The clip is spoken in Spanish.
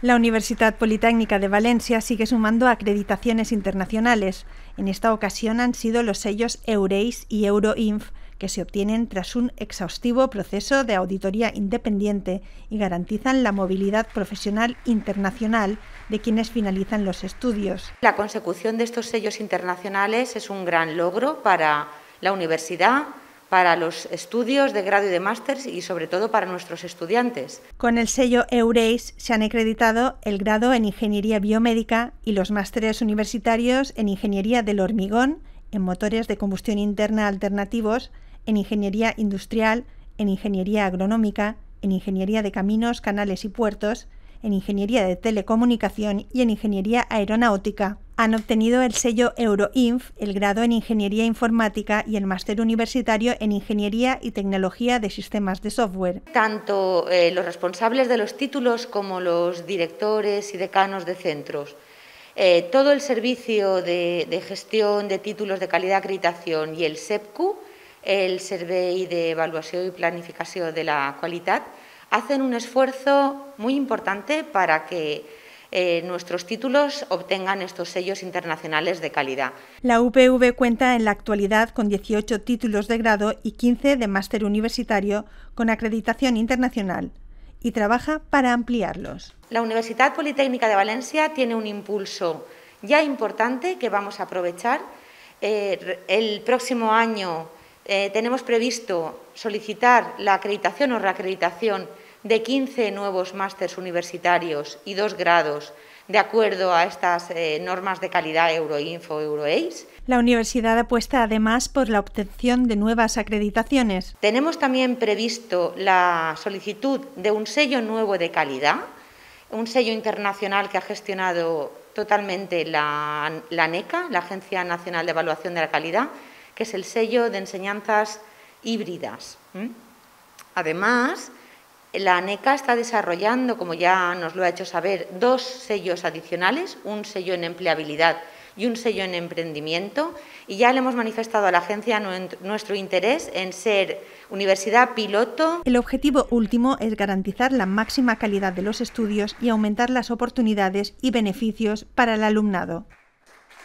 La Universidad Politécnica de Valencia sigue sumando acreditaciones internacionales. En esta ocasión han sido los sellos Eureis y Euroinf, que se obtienen tras un exhaustivo proceso de auditoría independiente y garantizan la movilidad profesional internacional de quienes finalizan los estudios. La consecución de estos sellos internacionales es un gran logro para la universidad para los estudios de grado y de máster y sobre todo para nuestros estudiantes. Con el sello Eurace se han acreditado el grado en Ingeniería Biomédica y los másteres universitarios en Ingeniería del Hormigón, en Motores de Combustión Interna Alternativos, en Ingeniería Industrial, en Ingeniería Agronómica, en Ingeniería de Caminos, Canales y Puertos, en Ingeniería de Telecomunicación y en Ingeniería Aeronáutica han obtenido el sello Euroinf, el grado en Ingeniería Informática y el máster universitario en Ingeniería y Tecnología de Sistemas de Software. Tanto eh, los responsables de los títulos como los directores y decanos de centros. Eh, todo el servicio de, gestión de títulos de calidad acreditación y el SEPCU, el Survey de Evaluación y Planificación de la Calidad, hacen un esfuerzo muy importante para que eh, nuestros títulos obtengan estos sellos internacionales de calidad. La UPV cuenta en la actualidad con 18 títulos de grado y 15 de máster universitario con acreditación internacional y trabaja para ampliarlos. La Universidad Politécnica de Valencia tiene un impulso ya importante que vamos a aprovechar. Eh, el próximo año eh, tenemos previsto solicitar la acreditación o reacreditación de 15 nuevos másteres universitarios y dos grados de acuerdo a estas eh, normas de calidad Euroinfo Euroace. La universidad apuesta además por la obtención de nuevas acreditaciones. Tenemos también previsto la solicitud de un sello nuevo de calidad, un sello internacional que ha gestionado totalmente la, NECA, la Agencia Nacional de Evaluación de la Calidad, que es el sello de enseñanzas híbridas. Además, la ANECA está desarrollando, como ya nos lo ha hecho saber, dos sellos adicionales, un sello en empleabilidad y un sello en emprendimiento. Y ya le hemos manifestado a la agencia nuestro interés en ser universidad piloto. El objetivo último es garantizar la máxima calidad de los estudios y aumentar las oportunidades y beneficios para el alumnado.